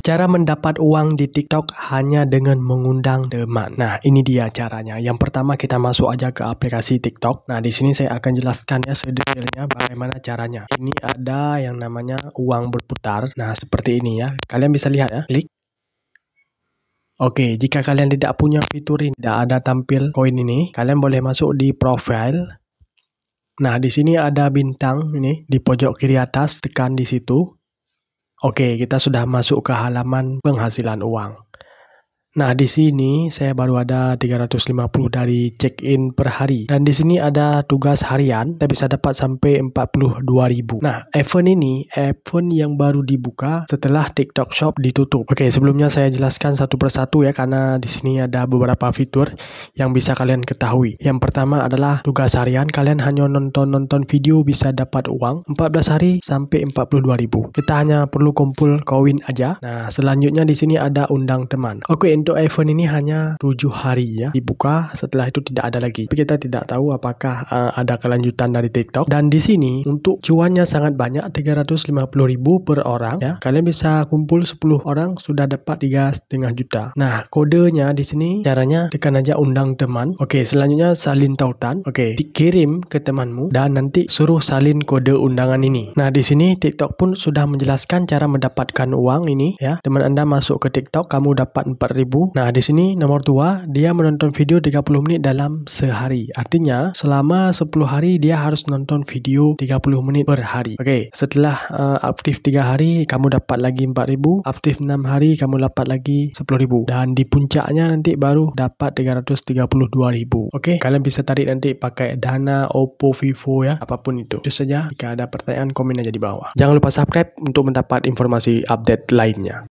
Cara mendapat uang di TikTok hanya dengan mengundang teman. Nah, ini dia caranya. Yang pertama kita masuk aja ke aplikasi TikTok. Nah, di sini saya akan jelaskan ya sedetailnya bagaimana caranya. Ini ada yang namanya uang berputar. Nah, seperti ini ya. Kalian bisa lihat ya. Klik Oke, jika kalian tidak punya fitur ini, tidak ada tampil koin ini, kalian boleh masuk di profile Nah, di sini ada bintang ini di pojok kiri atas, tekan di situ. Oke, kita sudah masuk ke halaman penghasilan uang. Nah, di sini saya baru ada 350 dari check-in per hari. Dan di sini ada tugas harian, kita bisa dapat sampai 42.000. Nah, event ini event yang baru dibuka setelah TikTok Shop ditutup. Oke, sebelumnya saya jelaskan satu persatu ya karena di sini ada beberapa fitur yang bisa kalian ketahui. Yang pertama adalah tugas harian, kalian hanya nonton-nonton video bisa dapat uang 14 hari sampai 42.000. Kita hanya perlu kumpul koin aja. Nah, selanjutnya di sini ada undang teman. Oke, untuk untuk iPhone ini hanya 7 hari ya dibuka setelah itu tidak ada lagi. Tapi kita tidak tahu apakah uh, ada kelanjutan dari TikTok dan di sini untuk cuannya sangat banyak 350.000 per orang ya. Kalian bisa kumpul 10 orang sudah dapat tiga setengah juta. Nah, kodenya di sini caranya tekan aja undang teman. Oke, selanjutnya salin tautan. Oke, dikirim ke temanmu dan nanti suruh salin kode undangan ini. Nah, di sini TikTok pun sudah menjelaskan cara mendapatkan uang ini ya. Teman Anda masuk ke TikTok, kamu dapat 4000 ribu. Nah, di sini nomor dua, dia menonton video 30 menit dalam sehari. Artinya, selama 10 hari dia harus menonton video 30 menit per hari. Oke, okay, setelah uh, aktif 3 hari, kamu dapat lagi 4000 aktif 6 hari, kamu dapat lagi 10000 Dan di puncaknya nanti baru dapat 332.000 Oke, okay, kalian bisa tarik nanti pakai Dana, Oppo, Vivo ya, apapun itu. Itu saja, jika ada pertanyaan, komen aja di bawah. Jangan lupa subscribe untuk mendapat informasi update lainnya.